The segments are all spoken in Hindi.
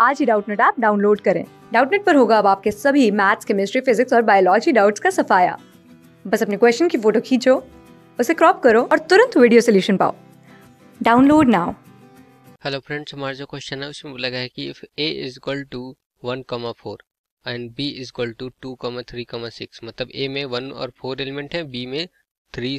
आज ही डाउटनेट ऐप डाउनलोड करें डाउटनेट पर होगा अब आपके सभी मैथ्स केमिस्ट्री फिजिक्स और बायोलॉजी डाउट्स का सफाया बस अपने क्वेश्चन की फोटो खींचो उसे क्रॉप करो और तुरंत वीडियो सोल्यूशन पाओ डाउनलोड नाउ हेलो फ्रेंड्स हमारा जो क्वेश्चन है उसमें बोला गया है कि if A is equal to one comma four and B is equal to two comma three comma six मतलब ए में वन और फोर एलिमेंट है बी में थ्री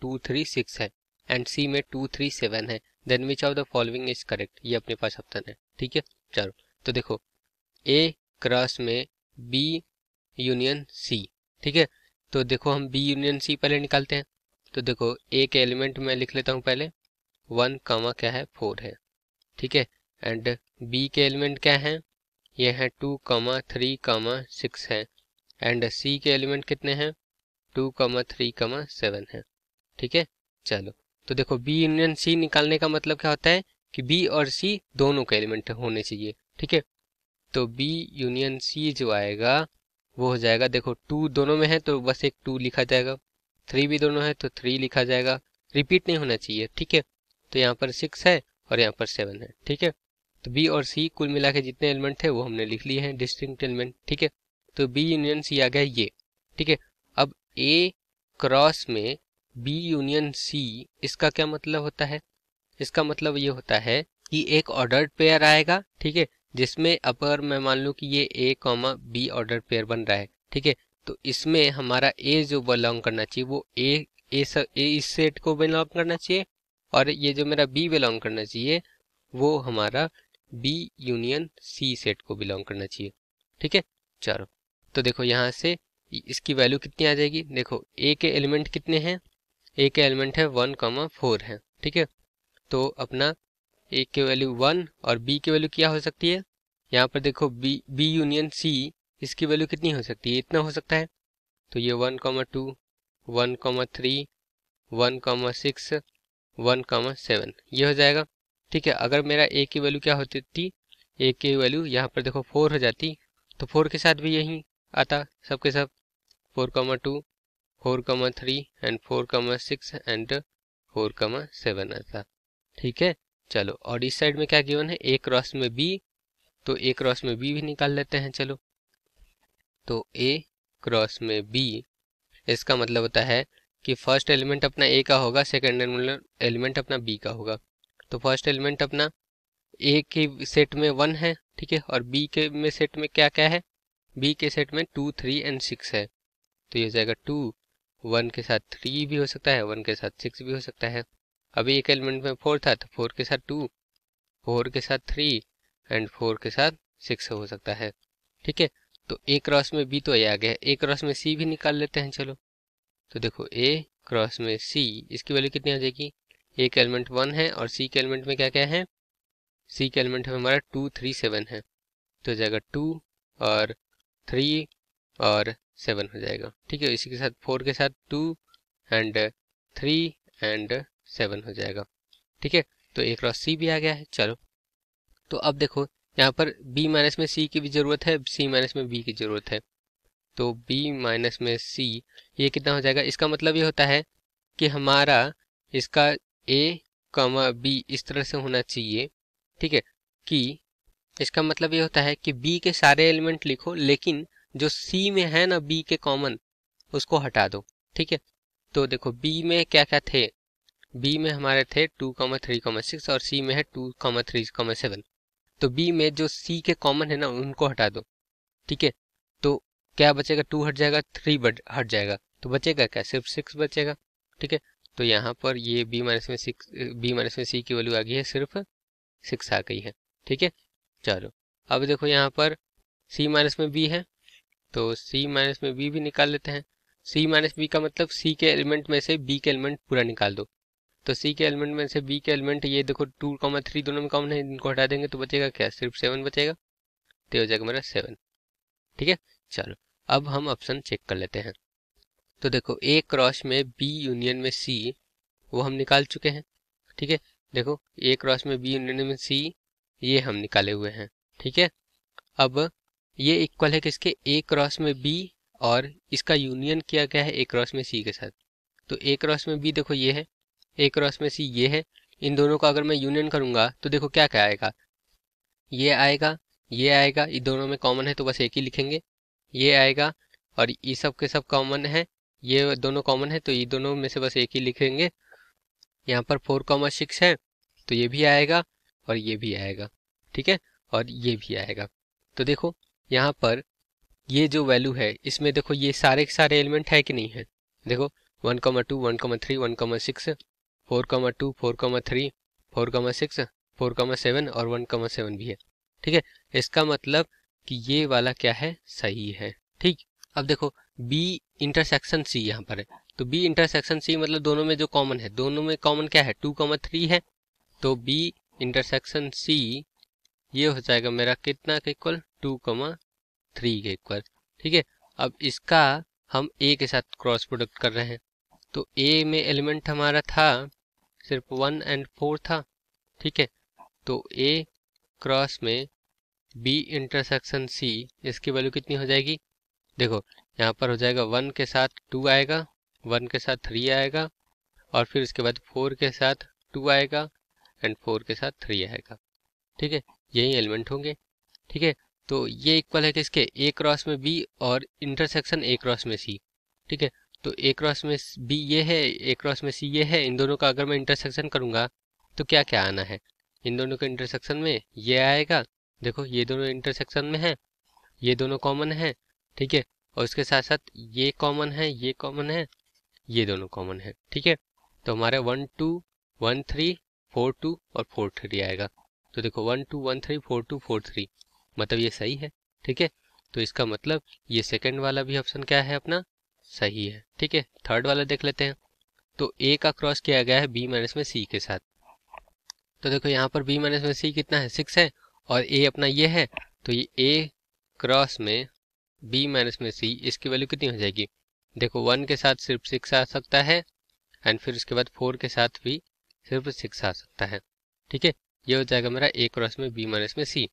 टू थ्री सिक्स है एंड सी में टू थ्री सेवन है then which of the following is correct ये अपने पास ऑप्शन है ठीक है चलो तो देखो ए क्रॉस में बी यूनियन सी ठीक है तो देखो हम बी यूनियन सी पहले निकालते हैं तो देखो ए के एलिमेंट में लिख लेता हूँ पहले वन कामा क्या है फोर है ठीक है एंड बी के एलिमेंट क्या है ये हैं two comma three comma six है एंड सी के एलिमेंट कितने हैं two comma three comma seven है ठीक है चलो तो देखो बी यूनियन सी निकालने का मतलब क्या होता है कि बी और सी दोनों के एलिमेंट होने चाहिए ठीक है तो बी यूनियन सी जो आएगा वो हो जाएगा देखो टू दोनों में है तो बस एक टू लिखा जाएगा थ्री भी दोनों है तो थ्री लिखा जाएगा रिपीट नहीं होना चाहिए ठीक है तो यहाँ पर सिक्स है और यहाँ पर सेवन है ठीक है तो बी और सी कुल मिला के जितने एलिमेंट थे वो हमने लिख लिए हैं डिस्टिंक्ट एलिमेंट ठीक है तो बी यूनियन सी आ गया ये ठीक है अब ए क्रॉस में बी यूनियन सी इसका क्या मतलब होता है इसका मतलब ये होता है कि एक ऑर्डर्ड पेयर आएगा ठीक है जिसमें अगर मैं मान लूँ कि ये A comma B order pair बन रहा है ठीक है तो इसमें हमारा ए जो बिलोंग करना चाहिए वो ए ए सब ए इस सेट को बिलोंग करना चाहिए और ये जो मेरा बी बिलोंग करना चाहिए वो हमारा बी यूनियन सी सेट को बिलोंग करना चाहिए ठीक है चलो तो देखो यहाँ से इसकी वैल्यू कितनी आ जाएगी देखो ए के एलिमेंट कितने हैं ए के एलिमेंट है वन कॉमा फोर है ठीक है तो अपना ए की वैल्यू वन और बी की वैल्यू क्या हो सकती है यहाँ पर देखो बी बी यूनियन सी इसकी वैल्यू कितनी हो सकती है इतना हो सकता है तो ये one comma two one comma three one comma six one comma seven ये हो जाएगा ठीक है अगर मेरा ए की वैल्यू क्या होती थी ए की वैल्यू यहाँ पर देखो फोर हो जाती तो फोर के साथ भी यही आता सबके सब four comma two four comma three and four comma six and four comma seven आता ठीक है चलो और इस साइड में क्या गिवन है ए क्रॉस में बी तो ए क्रॉस में बी भी निकाल लेते हैं चलो तो ए क्रॉस में बी इसका मतलब होता है कि फर्स्ट एलिमेंट अपना ए का होगा सेकेंड एलिमेंट अपना बी का होगा तो फर्स्ट एलिमेंट अपना ए के सेट में वन है ठीक है और बी के में सेट में क्या क्या है बी के सेट में टू थ्री एंड सिक्स है तो ये हो जाएगा टू वन के साथ थ्री भी हो सकता है वन के साथ सिक्स भी हो सकता है अभी एक एलिमेंट में फोर था तो फोर के साथ टू फोर के साथ थ्री एंड फोर के साथ सिक्स हो सकता है ठीक है तो ए क्रॉस में बी तो ए आ गया ए क्रॉस में सी भी निकाल लेते हैं चलो तो देखो ए क्रॉस में सी इसकी वैल्यू कितनी आ जाएगी ए के एलिमेंट वन है और सी के एलिमेंट में क्या क्या है सी के एलिमेंट में हमारा टू थ्री सेवन है तो हो जाएगा टू और थ्री और सेवन हो जाएगा ठीक है इसी के साथ फोर के साथ two and three and seven हो जाएगा ठीक है तो ए क्रॉस सी भी आ गया है चलो तो अब देखो यहाँ पर बी माइनस में सी की भी ज़रूरत है सी माइनस में बी की ज़रूरत है तो बी माइनस में सी ये कितना हो जाएगा इसका मतलब ये होता है कि हमारा इसका ए कमा बी इस तरह से होना चाहिए ठीक है कि इसका मतलब ये होता है कि बी के सारे एलिमेंट लिखो लेकिन जो सी में है ना बी के कॉमन उसको हटा दो ठीक है तो देखो बी में क्या क्या थे बी में हमारे थे two comma three comma six और सी में है two comma three comma seven तो बी में जो सी के कॉमन है ना उनको हटा दो ठीक है तो क्या बचेगा टू हट जाएगा थ्री हट जाएगा तो बचेगा क्या सिर्फ सिक्स बचेगा ठीक है तो यहाँ पर ये बी माइनस में सिक्स बी माइनस में सी की वैल्यू आ गई है सिर्फ सिक्स आ गई है ठीक है चलो अब देखो यहाँ पर सी माइनस में बी है तो सी माइनस में बी भी निकाल लेते हैं सी माइनस बी का मतलब सी के एलिमेंट में से बी के एलिमेंट पूरा निकाल दो तो सी के एलिमेंट में से बी के एलिमेंट ये देखो टू कॉमा थ्री दोनों में कॉमन है इनको हटा देंगे तो बचेगा क्या सिर्फ सेवन बचेगा तो हो जाएगा मेरा सेवन ठीक है चलो अब हम ऑप्शन चेक कर लेते हैं तो देखो ए क्रॉस में बी यूनियन में सी वो हम निकाल चुके हैं ठीक है देखो ए क्रॉस में बी यूनियन में सी ये हम निकाले हुए हैं ठीक है अब ये इक्वल है किसके ए क्रॉस में बी और इसका यूनियन किया गया है ए क्रॉस में सी के साथ तो ए क्रॉस में बी देखो ये है ए क्रॉस में सी ये है इन दोनों का अगर मैं यूनियन करूँगा तो देखो क्या क्या आएगा ये आएगा ये आएगा इन दोनों में कॉमन है तो बस एक ही लिखेंगे ये आएगा और ये सब के सब कॉमन है ये दोनों कॉमन है तो ये दोनों में से बस एक ही लिखेंगे यहाँ पर फोर कॉमन सिक्स है तो ये भी आएगा और ये भी आएगा ठीक है और ये भी आएगा तो देखो यहाँ पर ये जो वैल्यू है इसमें देखो ये सारे के सारे एलिमेंट है कि नहीं है देखो one comma two one comma three one comma six four comma two four comma three four comma six four comma seven और वन कॉमा सेवन भी है ठीक है इसका मतलब कि ये वाला क्या है सही है ठीक अब देखो बी इंटरसेक्शन सी यहाँ पर है तो बी इंटरसेक्शन सी मतलब दोनों में जो कॉमन है दोनों में कॉमन क्या है टू कॉमा थ्री है तो बी इंटरसेक्शन सी ये हो जाएगा मेरा कितना के इक्वल टू कॉमा थ्री के इक्वल ठीक है अब इसका हम ए के साथ क्रॉस प्रोडक्ट कर रहे हैं तो ए में एलिमेंट हमारा था सिर्फ वन एंड फोर था ठीक है तो ए क्रॉस में बी इंटरसेक्शन सी इसकी वैल्यू कितनी हो जाएगी देखो यहाँ पर हो जाएगा वन के साथ टू आएगा वन के साथ थ्री आएगा और फिर उसके बाद फोर के साथ टू आएगा एंड फोर के साथ थ्री आएगा ठीक है यही एलिमेंट होंगे ठीक है तो ये इक्वल है किसके ए क्रॉस में बी और इंटरसेक्शन ए क्रॉस में सी ठीक है तो ए क्रॉस में बी ये है ए क्रॉस में सी ये है इन दोनों का अगर मैं इंटरसेक्शन करूँगा तो क्या क्या आना है इन दोनों के इंटरसेक्शन में ये आएगा देखो ये दोनों इंटरसेक्शन में है ये दोनों कॉमन है ठीक है और उसके साथ साथ ये कॉमन है ये कॉमन है ये दोनों कॉमन है ठीक है तो हमारे one two one three four two और फोर थ्री आएगा तो देखो one two one three four two four three मतलब ये सही है ठीक है तो इसका मतलब ये सेकंड वाला भी ऑप्शन क्या है अपना सही है ठीक है थर्ड वाला देख लेते हैं तो ए का क्रॉस किया गया है बी माइनस में सी के साथ तो देखो यहाँ पर बी माइनस में सी कितना है सिक्स है और ए अपना ये है तो ये ए क्रॉस में बी माइनस में सी इसकी वैल्यू कितनी हो जाएगी देखो वन के साथ सिर्फ सिक्स आ सकता है एंड फिर उसके बाद फोर के साथ भी सिर्फ सिक्स आ सकता है ठीक है ये हो जाएगा मेरा ए क्रॉस में बी माइनस में सी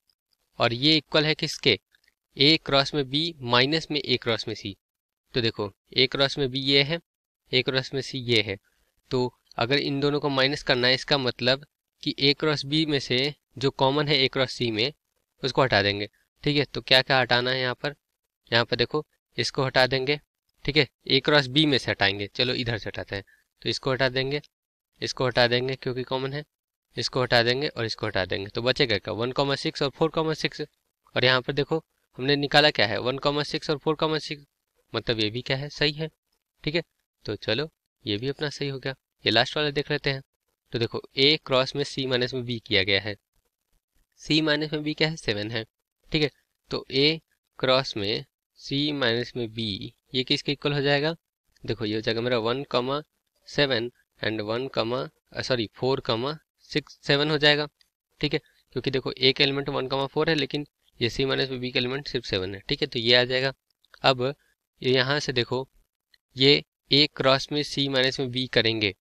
और ये इक्वल है किसके ए क्रॉस में बी माइनस में ए क्रॉस में सी तो देखो ए क्रॉस में बी ये है ए क्रॉस में सी ये है तो अगर इन दोनों को माइनस करना है इसका मतलब कि ए क्रॉस बी में से जो कॉमन है ए क्रॉस सी में उसको हटा देंगे ठीक है तो क्या क्या हटाना है यहाँ पर यहाँ पर देखो इसको हटा देंगे ठीक है ए क्रॉस बी में से हटाएंगे चलो इधर से हटाते हैं तो इसको हटा देंगे इसको हटा देंगे क्योंकि कॉमन है इसको हटा देंगे और इसको हटा देंगे तो बचेगा क्या वन कॉमर सिक्स और फोर कॉमर सिक्स और यहाँ पर देखो हमने निकाला क्या है वन कॉमर सिक्स और फोर कॉमर सिक्स मतलब ये भी क्या है सही है ठीक है तो चलो ये भी अपना सही हो गया ये लास्ट वाला देख लेते हैं तो देखो ए क्रॉस में सी माइनस में बी किया गया है सी माइनस में बी क्या है सेवन है ठीक है तो ए क्रॉस में सी माइनस में बी ये किसके इक्वल हो जाएगा देखो ये हो जाएगा मेरा one comma seven and one comma sorry four comma six seven हो जाएगा ठीक है क्योंकि देखो ए का एलिमेंट वन कमा फोर है लेकिन ये सी माइनस में बी का एलिमेंट सिर्फ सेवन है ठीक है तो ये आ जाएगा अब ये यहाँ से देखो ये ए क्रॉस में सी माइनस में बी करेंगे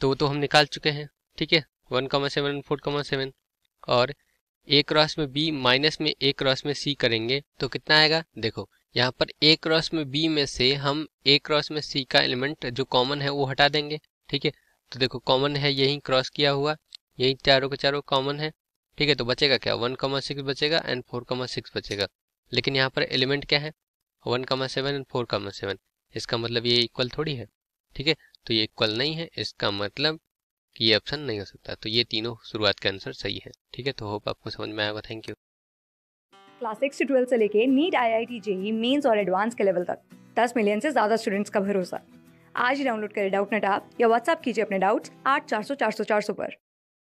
तो वो तो हम निकाल चुके हैं ठीक है one comma seven four comma seven और ए क्रॉस में बी माइनस में ए क्रॉस में सी करेंगे तो कितना आएगा देखो यहाँ पर ए क्रॉस में बी में से हम ए क्रॉस में सी का एलिमेंट जो कॉमन है वो हटा देंगे ठीक है तो देखो कॉमन है यही क्रॉस किया हुआ यही चारों के चारों कॉमन है ठीक है तो बचेगा क्या वन कॉमा सिक्स बचेगा एंड फोर कॉमा सिक्स बचेगा लेकिन यहाँ पर एलिमेंट क्या है one comma seven and four comma seven इसका मतलब ये इक्वल थोड़ी है ठीक है तो ये इक्वल नहीं है इसका मतलब कि ये ऑप्शन नहीं हो सकता तो ये तीनों शुरुआत के आंसर सही है ठीक है तो होप आपको समझ में आएगा थैंक यू क्लास सिक्स से ट्वेल्थ से लेके NEET I I T JEE mains और एडवांस के लेवल तक दस मिलियन से ज्यादा स्टूडेंट्स का भरोसा आज ही डाउनलोड करें डाउट नेट आप या व्हाट्सअप कीजिए अपने डाउट्स आठ चार सौ चार सौ चार सौ पर